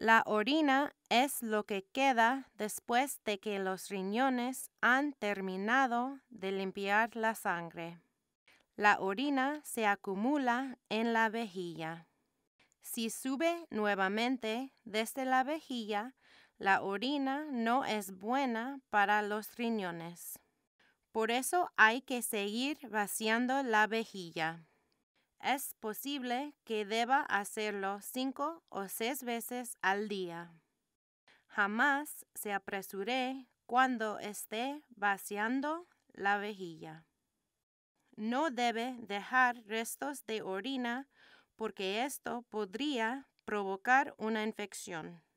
La orina es lo que queda después de que los riñones han terminado de limpiar la sangre. La orina se acumula en la vejilla. Si sube nuevamente desde la vejilla, la orina no es buena para los riñones. Por eso hay que seguir vaciando la vejilla es posible que deba hacerlo cinco o seis veces al día. Jamás se apresure cuando esté vaciando la vejilla. No debe dejar restos de orina porque esto podría provocar una infección.